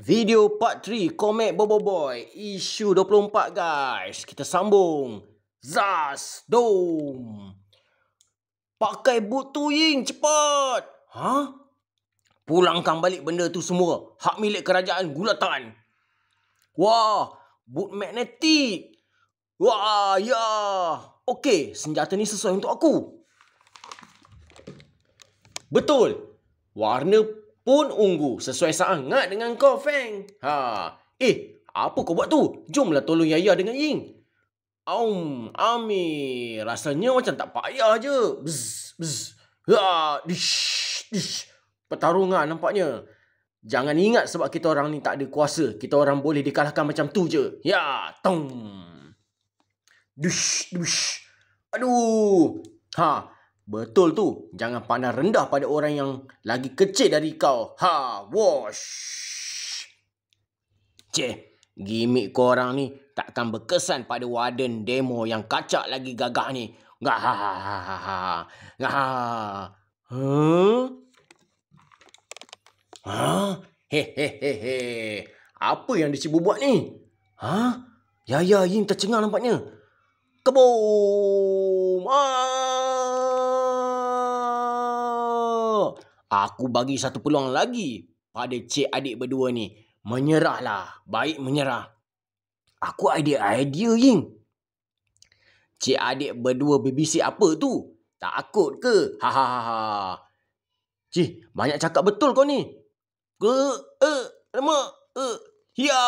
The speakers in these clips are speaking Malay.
Video part 3 Komet Bobo Boy Isu 24 guys Kita sambung Zas Dom Pakai boot tu Ying cepat Ha? Pulangkan balik benda tu semua Hak milik kerajaan gulatan Wah Boot magnetik Wah ya Okey senjata ni sesuai untuk aku Betul Warna pun ungu sesuai sangat dengan kau, Feng. Ha. Eh, apa kau buat tu? Jomlah tolong Yaya dengan Ying. Aum, Ami. Rasanya macam tak payah aje. Bzz, bzz. Ha, dish, dish. Pertarungan nampaknya. Jangan ingat sebab kita orang ni tak ada kuasa. Kita orang boleh dikalahkan macam tu je. Ya, tong. Dish, dish. Aduh. Ha, Betul tu. Jangan pandang rendah pada orang yang lagi kecil dari kau. Ha, wash. Cik, gimmick orang ni takkan berkesan pada warden demo yang kacak lagi gagah ni. Ha, ha, ha, ha, ha. Ha, ha. Huh? Ha? He, he, he, he. Apa yang dia cuba buat ni? Ha? Ya, ya, Yin tercengang nampaknya. Kebun! Aku bagi satu peluang lagi pada cik adik berdua ni. Menyerahlah. Baik menyerah. Aku idea idea, Ying. Cik adik berdua berbisik apa tu? Takut ke? Ha ha ha ha. Cik, banyak cakap betul kau ni. Ke? Eh, lama. Eh, ya.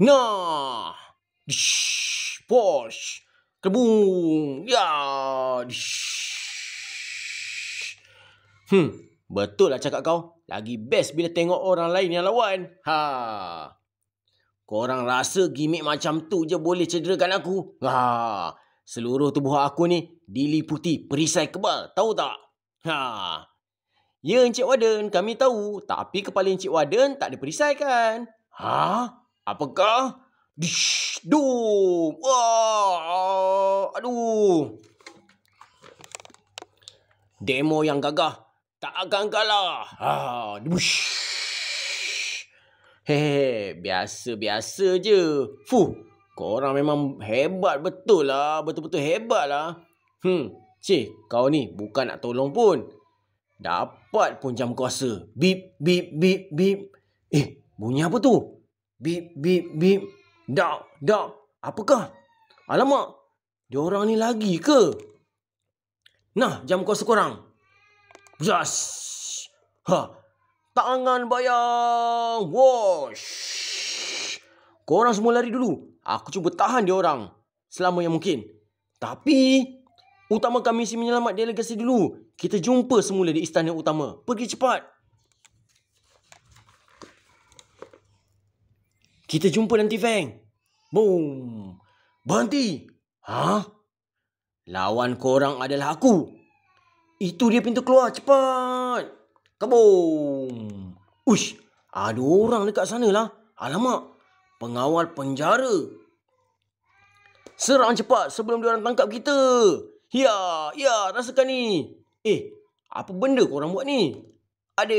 Nah. Shhh. Posh. Kebung. Ya. Hmm. Betul lah cakap kau. Lagi best bila tengok orang lain yang lawan. Ha. Korang rasa gimmick macam tu je boleh cederakan aku? Ha. Seluruh tubuh aku ni diliputi perisai kebal. Tahu tak? Ha. Ya Encik Warden, kami tahu. Tapi kepala Encik Warden tak ada kan? Ha? Apakah? Duh, doom. Wah, aduh. Demo yang gagah tak akan kalah. Ha, dush. Hehe, biasa-biasa je. Fuh, korang memang hebat betul lah. Betul-betul hebat lah. Hmm, cik, kau ni bukan nak tolong pun. Dapat pun jam kuasa. Bip, bip, bip, bip. Eh, bunyi apa tu? Bip, bip, bip. Dak, dak, apakah? Alamak, dia orang ni lagi ke? Nah, jam kau sekarang jas Ha. Tangan bayang. kau orang semua lari dulu. Aku cuba tahan dia orang. Selama yang mungkin. Tapi, utama kami misi menyelamat delegasi dulu. Kita jumpa semula di istana utama. Pergi cepat. Kita jumpa nanti, Feng. Boom. Berhenti. Ha? Lawan korang adalah aku. Itu dia pintu keluar. Cepat. Kaboom. Ush. Ada orang dekat sana lah. Alamak. Pengawal penjara. Serang cepat sebelum dia orang tangkap kita. Ya, ya, rasakan ni. Eh, apa benda korang buat ni? Ada...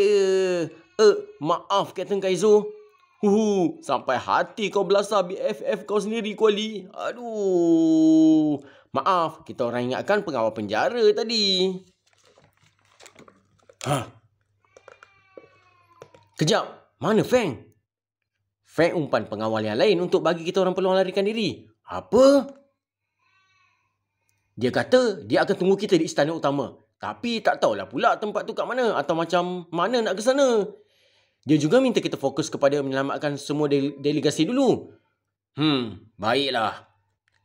Eh, maaf Captain Kaizo. Huhu, sampai hati kau belasah BFF kau sendiri kuali. Aduh. Maaf, kita orang ingatkan pengawal penjara tadi. Ha. Kejap, mana Feng? Feng umpan pengawal yang lain untuk bagi kita orang peluang larikan diri. Apa? Dia kata dia akan tunggu kita di istana utama. Tapi tak tahulah pula tempat tu kat mana atau macam mana nak ke sana. Dia juga minta kita fokus kepada menyelamatkan semua delegasi dulu. Hmm, baiklah.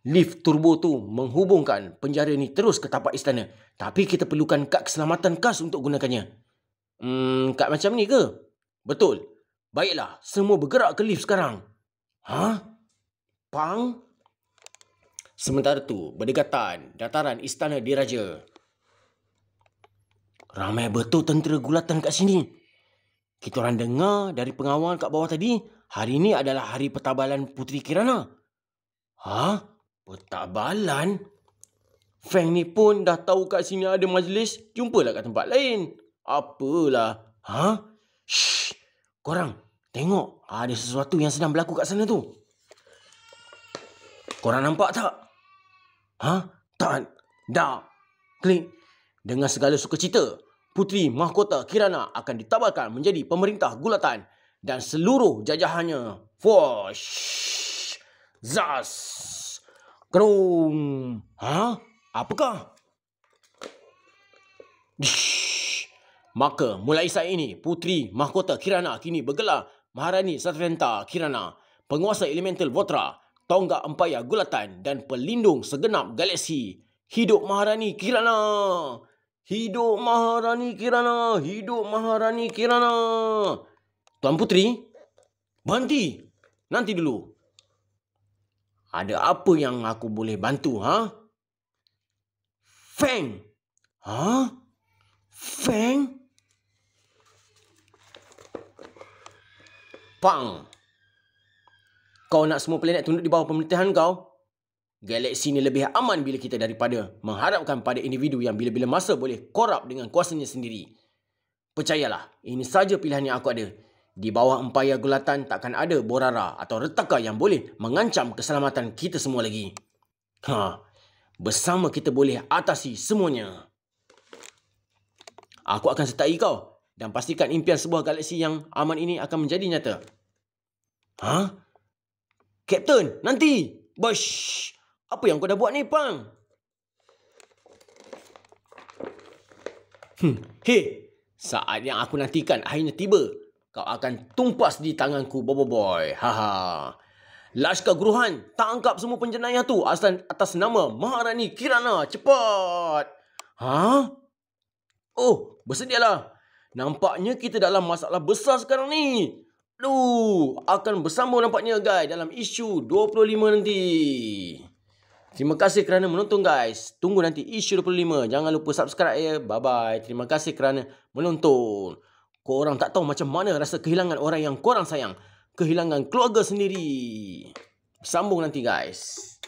Lift turbo tu menghubungkan penjara ni terus ke tapak istana. Tapi kita perlukan kad keselamatan khas untuk gunakannya. Hmm, kad macam ni ke? Betul. Baiklah, semua bergerak ke lift sekarang. Hah? Pang? Sementara tu, berdekatan dataran istana diraja. Ramai betul tentera gulatan kat sini. Kita orang dengar dari pengawal kat bawah tadi, hari ini adalah hari pertabalan Puteri Kirana. Ha? Pertabalan? Feng ni pun dah tahu kat sini ada majlis, jumpalah kat tempat lain. Apalah. Ha? Shhh. Korang, tengok ada sesuatu yang sedang berlaku kat sana tu. Korang nampak tak? Ha? Tak. Dah. Klik. Dengan segala sukacita, Puteri Mahkota Kirana akan ditabarkan menjadi pemerintah gulatan dan seluruh jajahannya. Fosh! Zas! Kerum! Ha? Apakah? Maka mulai saat ini, Puteri Mahkota Kirana kini bergelar Maharani Satrenta Kirana, penguasa elemental Votra, tonggak empayar gulatan dan pelindung segenap galaksi. Hidup Maharani Kirana! Hidup Maharani Kirana. Hidup Maharani Kirana. Tuan Putri. Banti. Nanti dulu. Ada apa yang aku boleh bantu, ha? Feng. Ha? Feng? Pang. Kau nak semua planet tunduk di bawah pemerintahan kau? Galaksi ini lebih aman bila kita daripada mengharapkan pada individu yang bila-bila masa boleh korap dengan kuasanya sendiri. Percayalah, ini saja pilihan yang aku ada. Di bawah empayar gulatan takkan ada borara atau retaka yang boleh mengancam keselamatan kita semua lagi. Ha, bersama kita boleh atasi semuanya. Aku akan sertai kau dan pastikan impian sebuah galaksi yang aman ini akan menjadi nyata. Ha? Kapten, nanti! Bosh! Apa yang kau dah buat ni, Pang? Hmm. Hei, saat yang aku nantikan akhirnya tiba. Kau akan tumpas di tanganku, Bobo Boy. Haha. Laskar Guruhan, tangkap semua penjenayah tu asal atas nama Maharani Kirana. Cepat! Ha? Oh, bersedialah. Nampaknya kita dalam masalah besar sekarang ni. Aduh, akan bersambung nampaknya guys dalam isu 25 nanti. Terima kasih kerana menonton guys. Tunggu nanti isu 25. Jangan lupa subscribe ya. Bye bye. Terima kasih kerana menonton. Kau orang tak tahu macam mana rasa kehilangan orang yang kau orang sayang. Kehilangan keluarga sendiri. Sambung nanti guys.